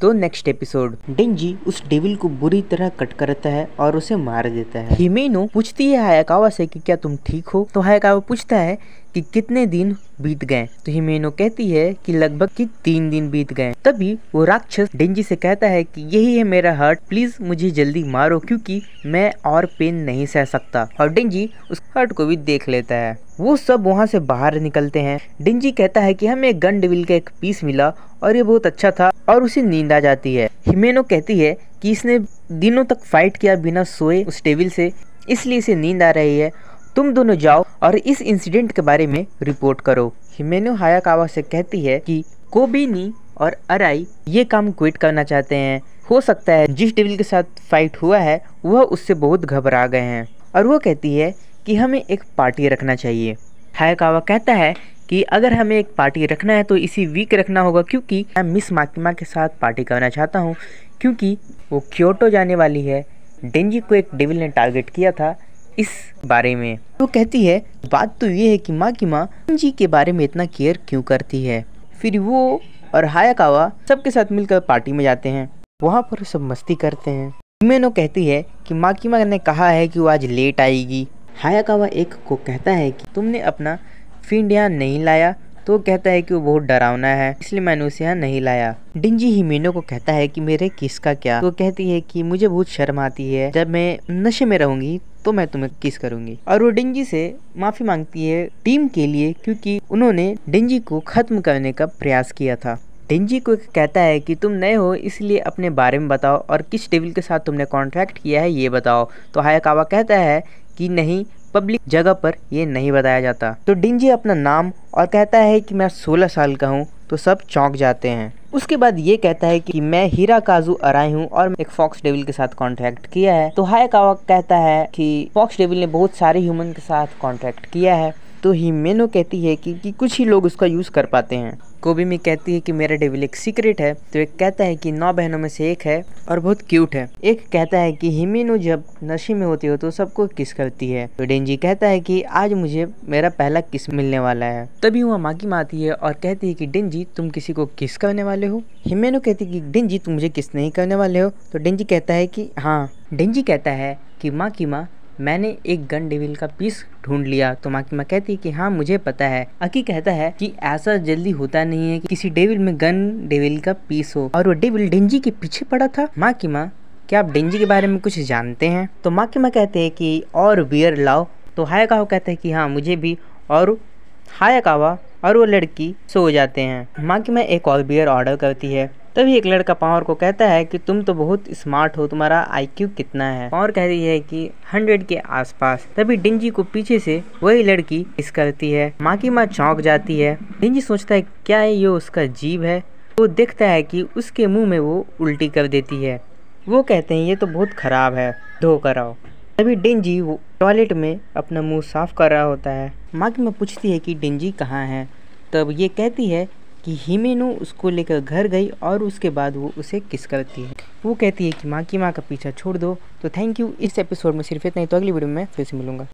तो next episode डेंजी उस devil को बुरी तरह कट करता है और उसे मार देता है हिमेनो पूछती है हायाकावा से कि क्या तुम ठीक हो तो हायाकावा पूछता है कि कितने दिन बीत गए तो हिमेनो कहती है कि लगभग कि तीन दिन बीत गए तभी वो राक्षस डेंजी से कहता है कि यही है मेरा हर्ट प्लीज मुझे जल्दी मारो क्योंकि मैं और पेन नहीं सह सकता और डेंजी उस हर्ट को भी देख लेता है वो सब वहाँ से बाहर निकलते हैं डेंजी कहता है कि हमें गन डिविल का एक पीस मिला और ये बहुत अच्छा था और उसे नींद आ जाती है हिमेनो कहती है कि इसने दिनों तक फाइट किया बिना सोए उस टेबिल से इसलिए इसे नींद आ रही है तुम दोनों जाओ और इस इंसिडेंट के बारे में रिपोर्ट करो हिमेनो हायाकावा से कहती है कि कोबिनी और अराई ये काम क्विट करना चाहते हैं हो सकता है जिस डेविल के साथ फाइट हुआ है वह उससे बहुत घबरा गए हैं और वो कहती है कि हमें एक पार्टी रखना चाहिए हायाकावा कहता है कि अगर हमें एक पार्टी रखना है तो इसी वीक रखना होगा क्योंकि मैं मिस माकिमा के साथ पार्टी करना चाहता हूँ क्योंकि वो क्योटो जाने वाली है डेंजी को एक डेविल ने टारगेट किया था इस बारे में वो कहती है बात तो ये है कि माँ की माँ जी के बारे में इतना केयर क्यों करती है फिर वो और हायाकावा सबके साथ मिलकर पार्टी में जाते हैं वहाँ पर सब मस्ती करते हैं हिमेनो कहती है कि माँ की माँ ने कहा है कि वो आज लेट आएगी हायाकावा एक को कहता है कि तुमने अपना फिंड यहाँ नहीं लाया तो कहता है कि वो बहुत डरावना है इसलिए मैंने उसे यहाँ नहीं लाया डिंजी हिमेनो को कहता है कि मेरे किसका क्या क्या तो कहती है कि मुझे बहुत शर्म आती है जब मैं नशे में रहूंगी तो मैं तुम्हें किस करूंगी और वो डेंजी से माफी मांगती है टीम के लिए क्योंकि उन्होंने डिंजी को खत्म करने का प्रयास किया था डिंजी को कहता है कि तुम नए हो इसलिए अपने बारे में बताओ और किस टेबल के साथ तुमने कॉन्ट्रैक्ट किया है ये बताओ तो हायाकावा कहता है कि नहीं पब्लिक जगह पर यह नहीं बताया जाता तो डिंजी अपना नाम और कहता है कि मैं 16 साल का हूँ तो सब चौंक जाते हैं उसके बाद ये कहता है कि मैं हीरा काजू अराई हूँ और एक फॉक्स डेविल के साथ कॉन्ट्रैक्ट किया है तो हाय कावा कहता है कि फॉक्स डेविल ने बहुत सारे ह्यूमन के साथ कॉन्ट्रैक्ट किया है तो ही मेनो कहती है कि, कि कुछ ही लोग उसका यूज़ कर पाते हैं में कहती है कि मेरा डेविल एक सीक्रेट है तो एक कहता है कि नौ बहनों में से एक है और बहुत क्यूट है एक कहता है कि हिमिनू जब नशे में होती हो तो सबको किस करती है तो डेंजी कहता है कि आज मुझे मेरा पहला किस मिलने वाला है तभी वहाँ माकी आती है और कहती है कि डेंजी तुम किसी को किस करने वाले हो हिमेनू कहती है कि डेंजी तुम मुझे किस नहीं करने वाले हो तो डेंजी कहता है कि हाँ डेंजी कहता है कि माँ की माँ मैंने एक गन डिविल का पीस ढूंढ लिया तो माकिमा कहती है कि हाँ मुझे पता है अकी कहता है कि ऐसा जल्दी होता नहीं है कि किसी डेविल में गन डेविल का पीस हो और वो डेविल डेंजी के पीछे पड़ा था माकिमा क्या आप डेंजी के बारे में कुछ जानते हैं तो माकिमा कहते हैं कि और बियर लाओ तो कहा कहते हैं कि हाँ मुझे भी और हायकावा और वो लड़की सो जाते हैं माँ की माँ एक और बियर ऑर्डर करती है तभी एक लड़का पावर को कहता है कि तुम तो बहुत स्मार्ट हो तुम्हारा आईक्यू कितना है पावर कहती है कि हंड्रेड के आसपास तभी डिंजी को पीछे से वही लड़की किस करती है माँ की माँ चौंक जाती है डिंजी सोचता है क्या है ये उसका जीव है वो देखता है कि उसके मुंह में वो उल्टी कर देती है वो कहते हैं ये तो बहुत ख़राब है धो कर आओ तभी डिंजी वो टॉयलेट में अपना मुंह साफ कर रहा होता है माँ की माँ पूछती है कि डिंजी कहाँ है तब ये कहती है कि हिमेनो उसको लेकर घर गई और उसके बाद वो उसे किस करती है वो कहती है कि माँ की माँ का पीछा छोड़ दो तो थैंक यू इस एपिसोड में सिर्फ इतना ही तो अगली वीडियो में फिर से मिलूंगा